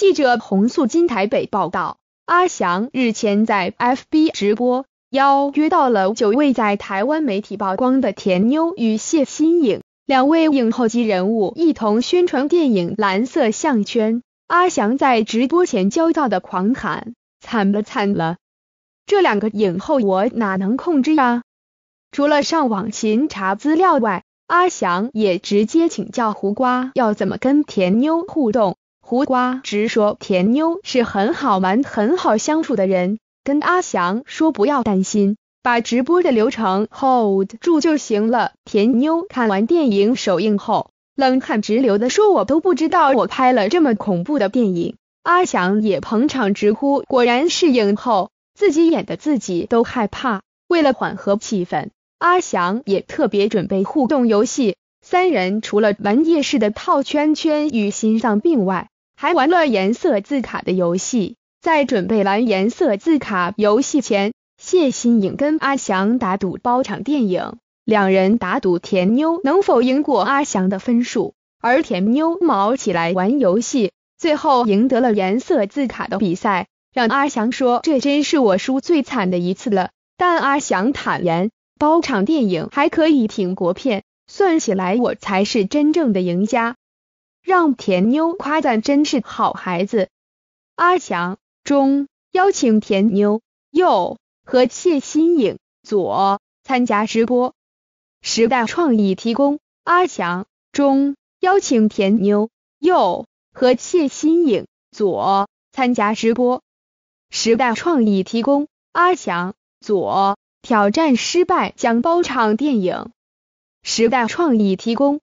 记者洪素金台北报道，阿翔日前在 FB 直播邀约到了九位在台湾媒体曝光的甜妞与谢欣颖两位影后级人物一同宣传电影《蓝色项圈》。阿翔在直播前焦躁的狂喊：“惨了惨了，这两个影后我哪能控制啊？”除了上网勤查资料外，阿翔也直接请教胡瓜要怎么跟甜妞互动。胡瓜直说甜妞是很好玩、很好相处的人，跟阿翔说不要担心，把直播的流程 hold 住就行了。甜妞看完电影首映后，冷汗直流的说：“我都不知道我拍了这么恐怖的电影。”阿翔也捧场直呼：“果然，是影后，自己演的自己都害怕。”为了缓和气氛，阿翔也特别准备互动游戏，三人除了玩夜市的套圈圈与心脏病外，还玩了颜色字卡的游戏，在准备玩颜色字卡游戏前，谢新颖跟阿翔打赌包场电影，两人打赌甜妞能否赢过阿翔的分数，而甜妞毛起来玩游戏，最后赢得了颜色字卡的比赛，让阿翔说这真是我输最惨的一次了。但阿翔坦言包场电影还可以挺国片，算起来我才是真正的赢家。让甜妞夸赞，真是好孩子。阿强中邀请甜妞右和谢新颖左参加直播。时代创意提供。阿强中邀请甜妞右和谢新颖左参加直播。时代创意提供。阿强左挑战失败，将包场电影。时代创意提供。